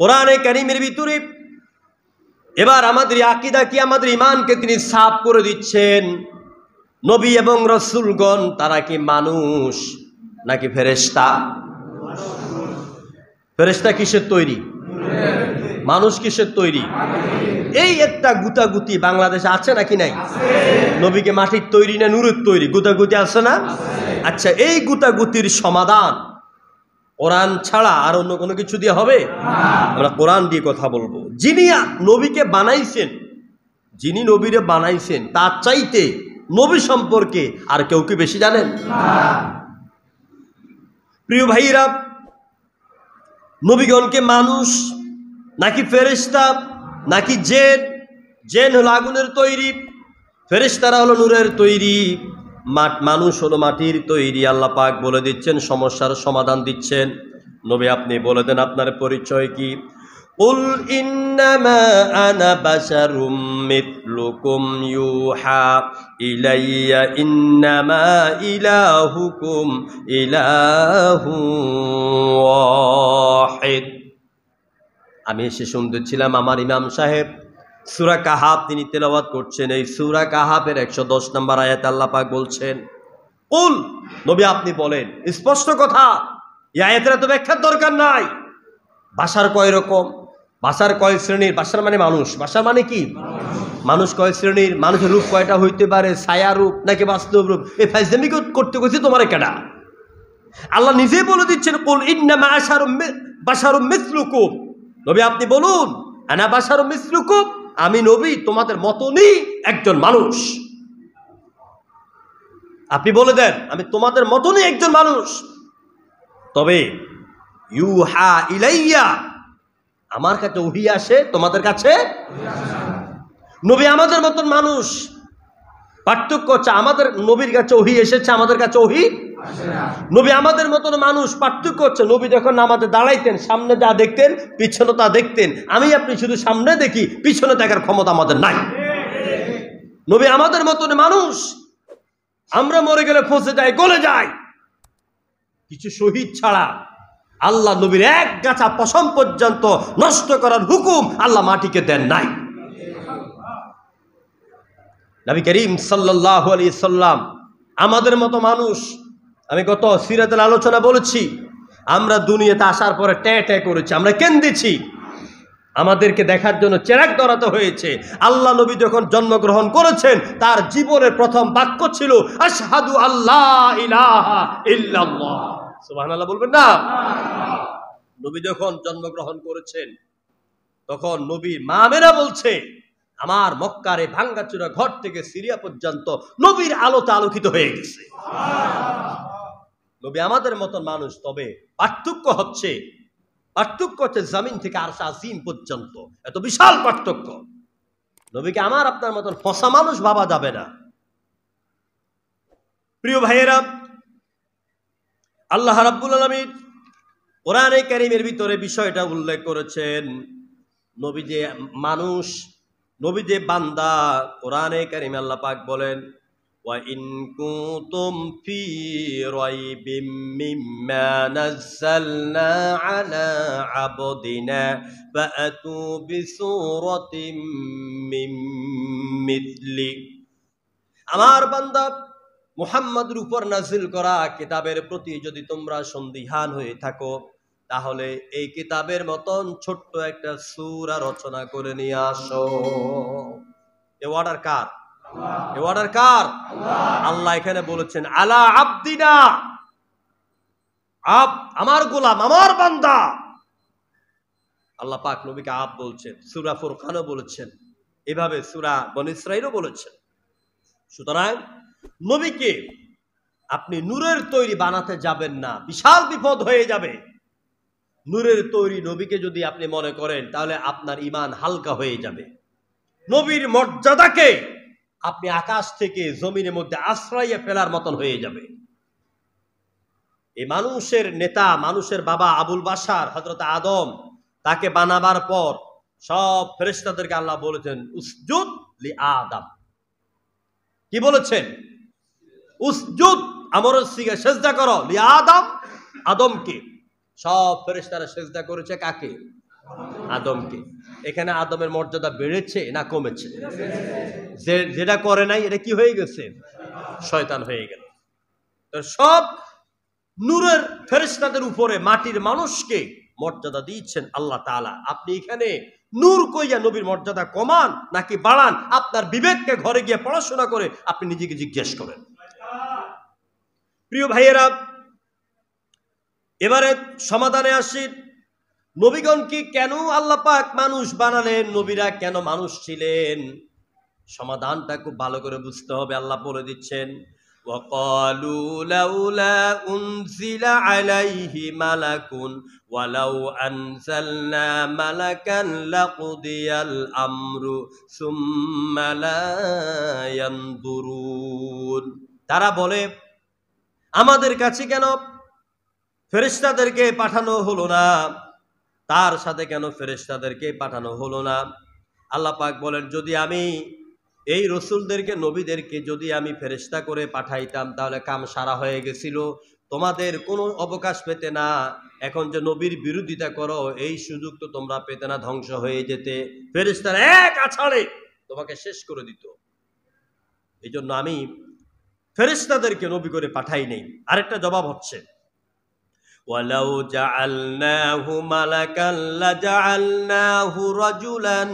কোরআনে ক্যানিমের ভিতরে এবার আমাদের কি আমাদের ইমানকে তিনি সাফ করে দিচ্ছেন নবী এবং রসুলগণ তারা কি মানুষ নাকি ফেরেস্তা ফেরেস্তা কিসের তৈরি মানুষ কিসের তৈরি এই একটা গুতাগুতি বাংলাদেশে আছে নাকি নাই নবীকে মাটির তৈরি না নুরের তৈরি গুতাগুতি আছে না আচ্ছা এই গুতাগুতির সমাধান কোরআন ছাড়া আর অন্য কোনো কিছু দিয়ে হবে আমরা কোরআন দিয়ে কথা বলবো যিনি নবীকে বানাইছেন যিনি নবীরে বানাইছেন তার চাইতে নবী সম্পর্কে আর কেউ কি বেশি জানেন প্রিয় ভাইরা নবীগণকে মানুষ নাকি ফেরেস্তা নাকি জেন জেন হলো আগুনের তৈরি ফেরেস্তারা হলো নূরের তৈরি মাঠ মানুষ হলো মাটির তৈরি আল্লাহ পাক বলে দিচ্ছেন সমস্যার সমাধান দিচ্ছেন নবী আপনি বলে দেন আপনার পরিচয় কি উল إنما আমি সে সুন্দর ছিলাম আমার ইমাম সাহেব সুরা কাহাব তিনি তেলাবাদ করছেন এই সুরা কাহাবের একশো দশ নম্বর আয়াত আল্লাপাক বলছেন উল নবী আপনি বলেন স্পষ্ট কথা এই আয়াতের তো ব্যাখ্যার দরকার নাই ভাষার কয় রকম ভাষার কয় শ্রেণীর ভাষার মানে মানুষ ভাষার মানে কি মানুষ কয় শ্রেণীর মানুষের রূপ কয়টা হইতে পারে ছায়া রূপ নাকি বাস্তব রূপ এই ফাইজদামি করতে গেছি তোমার একটা আল্লাহ নিজেই বলে দিচ্ছেন কুল ইন্নামা আশারুম বাসারুম মিসলুকুম নবী আপনি বলুন আনা বাসারুম মিসলুকুম আমি নবী তোমাদের মতনই একজন মানুষ আপনি বলে দেন আমি তোমাদের মতনই একজন মানুষ তবে ইউ হা ইলাইয়া আমার কাছে উহি আসে তোমাদের কাছে নবী আমাদের মতন মানুষ পার্থক্য হচ্ছে আমাদের নবীর কাছে ওহি এসেছে আমাদের কাছে ওহি নবী আমাদের মতন মানুষ পার্থক্য হচ্ছে নবী যখন আমাদের দাঁড়াইতেন সামনে যা দেখতেন পিছনে তা দেখতেন আমি আপনি শুধু সামনে দেখি পিছনে দেখার ক্ষমতা আমাদের নাই নবী আমাদের মতন মানুষ আমরা মরে গেলে ফসে যাই গলে যাই কিছু শহীদ ছাড়া আল্লাহ নবীর এক গাছা পশম পর্যন্ত নষ্ট করার হুকুম আল্লাহ মাটিকে দেন নাই নবী করিম সাল্লাহ আলি সাল্লাম আমাদের মতো মানুষ আমি গত সিরাতের আলোচনা বলেছি আমরা দুনিয়াতে আসার পরে ট্যা ট্যা করেছি আমরা কেন্দেছি আমাদেরকে দেখার জন্য চেরাক দরাতে হয়েছে আল্লাহ নবী যখন জন্মগ্রহণ করেছেন তার জীবনের প্রথম বাক্য ছিল আশহাদু আল্লাহ ইহানাল্লাহ বলবেন না নবী যখন জন্মগ্রহণ করেছেন তখন নবী মামেরা বলছে আমার মক্কার এই ভাঙ্গাচুরা ঘর থেকে সিরিয়া পর্যন্ত নবীর আলোতে আলোকিত হয়ে গেছে নবী আমাদের মতন মানুষ তবে পার্থক্য হচ্ছে পার্থক্য হচ্ছে জামিন থেকে আর আসিম পর্যন্ত এত বিশাল পার্থক্য নবীকে আমার আপনার মতন ফসা মানুষ ভাবা যাবে না প্রিয় ভাইয়েরা আল্লাহ রাব্বুল আলমীর কোরআনে কারিমের ভিতরে বিষয়টা উল্লেখ করেছেন নবী যে মানুষ নবী যে বান্দা কোরআনে কারিম আল্লাহ পাক বলেন وَإِن كُنتُمْ فِي رَيْبٍ مِّمَّا نَزَّلْنَا على عَبْدِنَا فَأْتُوا بِسُورَةٍ مِّن مثله আমার বান্দা মুহাম্মাদের উপর নাজিল করা কিতাবের প্রতি যদি তোমরা সন্দিহান হয়ে থাকো তাহলে এই কিতাবের মতন ছোট্ট একটা সুরা রচনা করে নিয়ে আসো এ ওয়াটার কার অর্ডার কার আল্লাহ এখানে বলেছেন আলা আব্দিনা আব আমার গোলাম আমার বান্দা আল্লাহ পাক নবীকে আব বলছেন সুরা ফুরখানও বলেছেন এভাবে সুরা বলেছেন সুতরাং নবীকে আপনি নূরের তৈরি বানাতে যাবেন না বিশাল বিপদ হয়ে যাবে নূরের তৈরি নবীকে যদি আপনি মনে করেন তাহলে আপনার ইমান হালকা হয়ে যাবে নবীর মর্যাদাকে আপনি আকাশ থেকে জমিনের মধ্যে আশ্রয়ে ফেলার মতন হয়ে যাবে এই মানুষের নেতা মানুষের বাবা আবুল বাসার হজরত আদম তাকে বানাবার পর সব ফেরেস্তাদেরকে আল্লাহ বলেছেন উসজুদ লি আদম কি বলেছেন উসজুদ আমর সিগে সেজদা করো লি আদম আদমকে সব ফেরেস্তারা সেজদা করেছে কাকে আদমকে এখানে আদমের মর্যাদা বেড়েছে না কমেছে যে যেটা করে নাই এটা কি হয়ে গেছে শয়তান হয়ে গেল সব নূরের ফেরিস্তাদের উপরে মাটির মানুষকে মর্যাদা দিয়েছেন আল্লাহ তালা আপনি এখানে নূর কইয়া নবীর মর্যাদা কমান নাকি বাড়ান আপনার বিবেককে ঘরে গিয়ে পড়াশোনা করে আপনি নিজেকে জিজ্ঞেস করেন প্রিয় ভাইয়েরা এবারে সমাধানে আসি কি কেন আল্লাহ পাক মানুষ বানালেন নবীরা কেন মানুষ ছিলেন সমাধানটা খুব ভালো করে বুঝতে হবে আল্লাহ বলে দিচ্ছেন তারা বলে আমাদের কাছে কেন ফেরিস্তাদেরকে পাঠানো হলো না তার সাথে কেন ফেরেশতাদেরকে পাঠানো হলো না আল্লাহ পাক বলেন যদি আমি এই রসুলদেরকে নবীদেরকে যদি আমি ফেরেশতা করে পাঠাইতাম তাহলে কাম সারা হয়ে গেছিল তোমাদের কোনো অবকাশ পেতে না এখন যে নবীর বিরোধিতা করো এই সুযোগ তো তোমরা পেতে না ধ্বংস হয়ে যেতে ফেরেশতার এক আছাড়ে তোমাকে শেষ করে দিত এই জন্য আমি ফেরেশতাদেরকে নবী করে পাঠাই নেই আরেকটা জবাব হচ্ছে ওয়ালাউ জাআলনাহু মালাকান লাজআলনাহু রাজুলান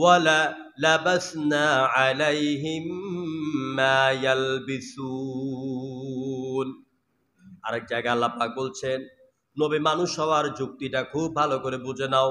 ওয়ালা লাবাসনা আলাইহিম মা ইয়ালবিসুন আরেক জায়গায় আল্লাহ পাক বলছেন নবী মানুষ হওয়ার যুক্তিটা খুব ভালো করে বুঝে নাও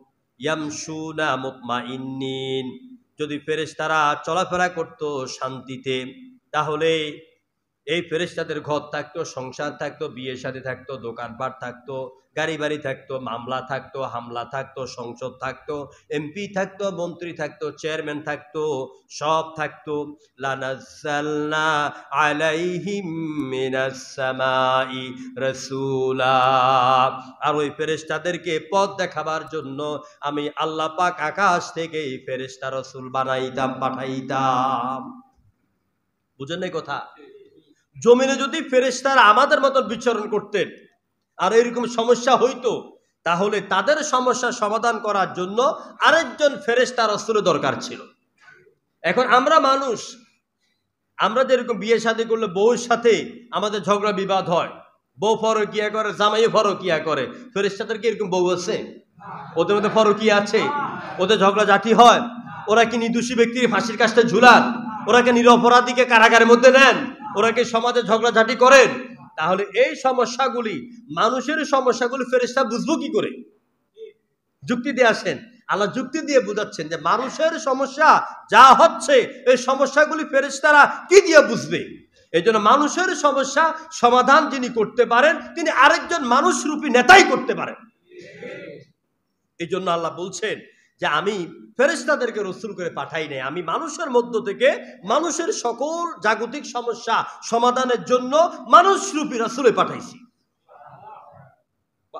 যদি ফেরেস তারা যদি চলাফেরা করত শান্তিতে তাহলে এই ফেরেস্তাদের ঘর থাকতো সংসার থাকতো বিয়ে সাথে থাকতো দোকানপাট থাকতো গাড়ি বাড়ি থাকতো মামলা থাকতো হামলা থাকতো সংসদ থাকতো এমপি থাকতো মন্ত্রী থাকতো চেয়ারম্যান থাকতো সব থাকতো লানাসাল্লা আর ওই ফেরেস্তাদেরকে পথ দেখাবার জন্য আমি আল্লাহ পাক আকাশ থেকে এই ফেরেস্তা রসুল বানাইতাম পাঠাইতাম বুঝেন কথা জমিনে যদি ফেরেস্তারা আমাদের মতন বিচরণ করতেন আর এরকম সমস্যা হইতো তাহলে তাদের সমস্যা সমাধান করার জন্য আরেকজন ফেরেস্তার অস্ত্রের দরকার ছিল এখন আমরা মানুষ আমরা যেরকম বিয়ে সাথে করলে বউর সাথে আমাদের ঝগড়া বিবাদ হয় বউ কিয়া করে জামাই কিয়া করে ফেরেস্তাদের কি এরকম বউ আছে ওদের মধ্যে কি আছে ওদের ঝগড়া জাতি হয় ওরা কি নির্দোষী ব্যক্তির ফাঁসির কাজটা ঝুলান ওরা কি নিরপরাধীকে কারাগারের মধ্যে নেন ওরা কি সমাজে ঝগড়াঝাটি করেন তাহলে এই সমস্যাগুলি মানুষের সমস্যাগুলি ফেরিস্তা বুঝবো কি করে যুক্তি দিয়ে আসেন আল্লাহ যুক্তি দিয়ে বুঝাচ্ছেন যে মানুষের সমস্যা যা হচ্ছে এই সমস্যাগুলি ফেরিস্তারা কি দিয়ে বুঝবে এই জন্য মানুষের সমস্যা সমাধান যিনি করতে পারেন তিনি আরেকজন মানুষরূপী নেতাই করতে পারেন এই জন্য আল্লাহ বলছেন যে আমি ফেরেস্তাদেরকে রসুল করে পাঠাই নাই আমি মানুষের মধ্য থেকে মানুষের সকল জাগতিক সমস্যা সমাধানের জন্য মানুষ রূপী রসুলে পাঠাইছি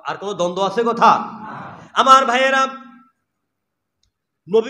আর কোনো দ্বন্দ্ব আছে কথা আমার ভাইয়েরা নবী